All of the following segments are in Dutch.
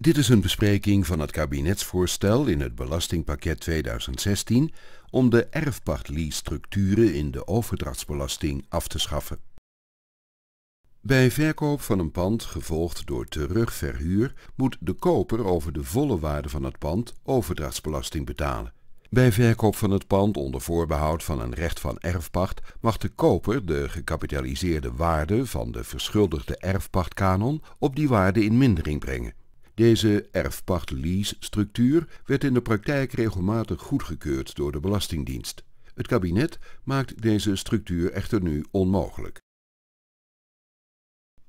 Dit is een bespreking van het kabinetsvoorstel in het belastingpakket 2016 om de erfpachtlease structuren in de overdrachtsbelasting af te schaffen. Bij verkoop van een pand, gevolgd door terugverhuur, moet de koper over de volle waarde van het pand overdrachtsbelasting betalen. Bij verkoop van het pand onder voorbehoud van een recht van erfpacht mag de koper de gecapitaliseerde waarde van de verschuldigde erfpachtkanon op die waarde in mindering brengen. Deze erfpacht-lease-structuur werd in de praktijk regelmatig goedgekeurd door de Belastingdienst. Het kabinet maakt deze structuur echter nu onmogelijk.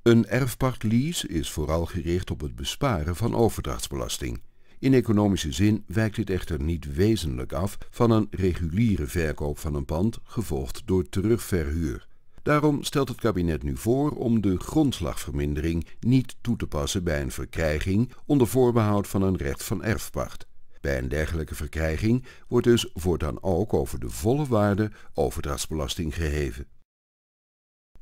Een erfpachtlease is vooral gericht op het besparen van overdrachtsbelasting. In economische zin wijkt dit echter niet wezenlijk af van een reguliere verkoop van een pand, gevolgd door terugverhuur. Daarom stelt het kabinet nu voor om de grondslagvermindering niet toe te passen bij een verkrijging onder voorbehoud van een recht van erfpacht. Bij een dergelijke verkrijging wordt dus voortaan ook over de volle waarde overdrachtsbelasting geheven.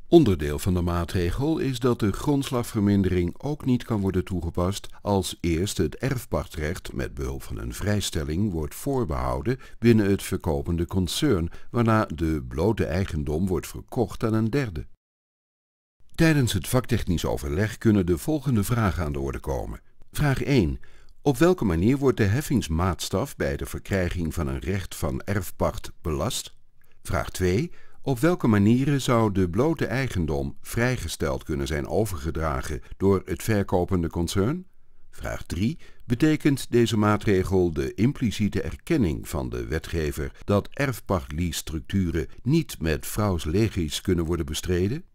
Onderdeel van de maatregel is dat de grondslagvermindering ook niet kan worden toegepast als eerst het erfpachtrecht met behulp van een vrijstelling wordt voorbehouden binnen het verkopende concern, waarna de blote eigendom wordt verkocht aan een derde. Tijdens het vaktechnisch overleg kunnen de volgende vragen aan de orde komen. Vraag 1. Op welke manier wordt de heffingsmaatstaf bij de verkrijging van een recht van erfpacht belast? Vraag 2. Op welke manieren zou de blote eigendom vrijgesteld kunnen zijn overgedragen door het verkopende concern? Vraag 3. Betekent deze maatregel de impliciete erkenning van de wetgever dat erfpachtlease-structuren niet met vrouws legies kunnen worden bestreden?